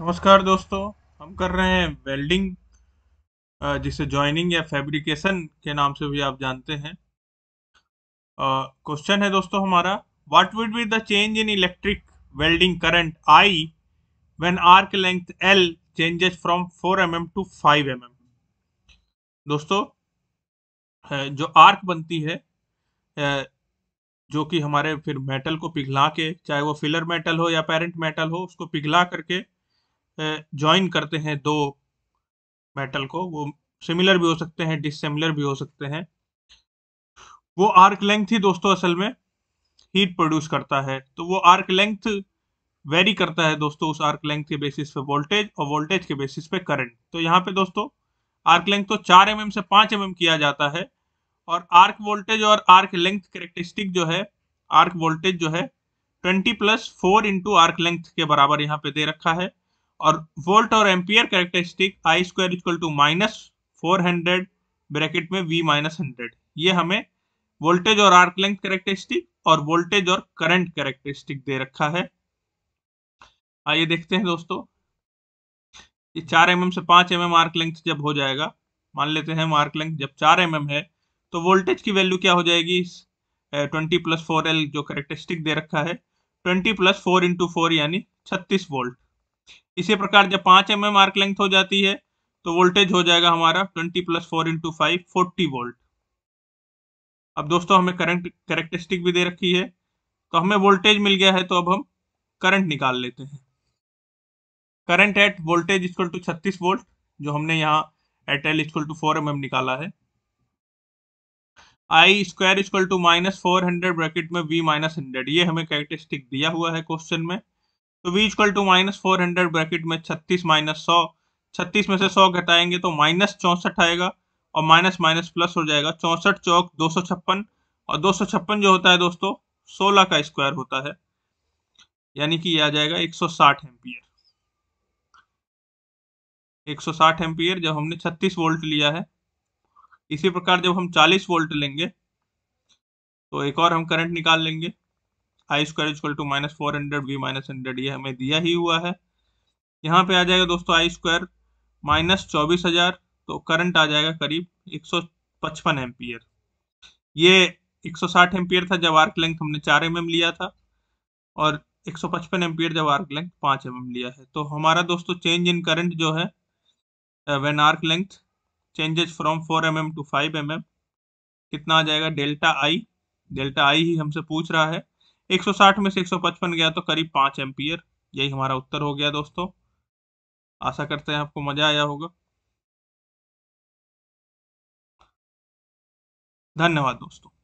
नमस्कार दोस्तों हम कर रहे हैं वेल्डिंग जिसे जॉइनिंग या फैब्रिकेशन के नाम से भी आप जानते हैं क्वेश्चन है दोस्तों हमारा what would be the change in electric welding current I when arc length L changes from 4 M mm to 5 M mm. दोस्तों जो आर्क बनती है जो कि हमारे फिर मेटल को पिघला के चाहे वो फिलर मेटल हो या पेरेंट मेटल हो उसको पिघला करके ज्वाइन करते हैं दो मेटल को वो सिमिलर भी हो सकते हैं डिसिमिलर भी हो सकते हैं वो आर्क लेंथ ही दोस्तों असल में हीट प्रोड्यूस करता है तो वो आर्क लेंथ वेरी करता है दोस्तों उस आर्क लेंथ के बेसिस पे वोल्टेज और वोल्टेज के बेसिस पे करंट तो यहाँ पे दोस्तों आर्क लेंथ तो चार एम mm से पांच एम mm किया जाता है और आर्क वोल्टेज और आर्क लेंथ करेक्टरिस्टिक जो है आर्क वोल्टेज जो है twenty plus four into arc length के बराबर यहाँ पे दे रखा है और वोल्ट और ampere characteristic I square equal to minus four hundred bracket में वी माइनस हंड्रेड ये हमें वोल्टेज और आर्क लेंथ कैरेक्टरिस्टिक और वोल्टेज और करंट कैरेक्टरिस्टिक दे रखा है आइए देखते हैं दोस्तों ये चार एम mm एम से पांच एम एम आर्क लेंथ जब हो जाएगा मान लेते हैं आर्क लेंथ जब चार एम mm एम है तो वोल्टेज की वैल्यू क्या हो जाएगी ट्वेंटी प्लस फोर एल जो कैरेक्टरिस्टिक दे रखा है twenty plus four into four यानी छत्तीस वोल्ट इसी प्रकार जब पांच एम एम आर्क लेंथ हो जाती है तो वोल्टेज हो जाएगा हमारा twenty plus four into five forty volt अब दोस्तों हमें करंट करेक्टरिस्टिक भी दे रखी है तो हमें वोल्टेज मिल गया है तो अब हम करंट निकाल लेते हैं current at voltage equal to छत्तीस वोल्ट जो हमने यहाँ at L equal to four M M निकाला है I square equal to minus four hundred bracket में वी माइनस हंड्रेड ये हमें करेक्टरिस्टिक दिया हुआ है क्वेश्चन में तो v equal to minus four hundred bracket में छत्तीस माइनस सौ छत्तीस में से सौ घटाएंगे तो माइनस चौंसठ आएगा और माइनस माइनस प्लस हो जाएगा चौंसठ चौक दो सौ छप्पन और दो सौ छप्पन जो होता है दोस्तों सोलह का स्क्वायर होता है यानी कि यह आ जाएगा एक सौ साठ एम्पियर एक सौ साठ एम्पियर जब हमने छत्तीस वोल्ट लिया है इसी प्रकार जब हम चालीस वोल्ट लेंगे तो एक और हम करंट निकाल लेंगे I square equal to minus four hundred V minus hundred ये हमें दिया ही हुआ है यहाँ पे आ जाएगा दोस्तों आई स्क्वायर माइनस चौबीस हजार तो करंट आ जाएगा करीब एक सौ पचपन एम्पियर ये एक सौ साठ एम्पियर था जब आर्क लेंथ हमने चार एम एम लिया था और एक सौ पचपन एम्पियर जब आर्क लेंथ पाँच एम एम लिया है तो हमारा दोस्तों चेंज इन करंट जो है when arc length changes from four M M to five M M कितना आ जाएगा डेल्टा आई डेल्टा आई ही हमसे पूछ रहा है 160 में से 155 गया तो करीब पांच एम्पियर यही हमारा उत्तर हो गया दोस्तों आशा करते हैं आपको मज़ा आया होगा धन्यवाद दोस्तों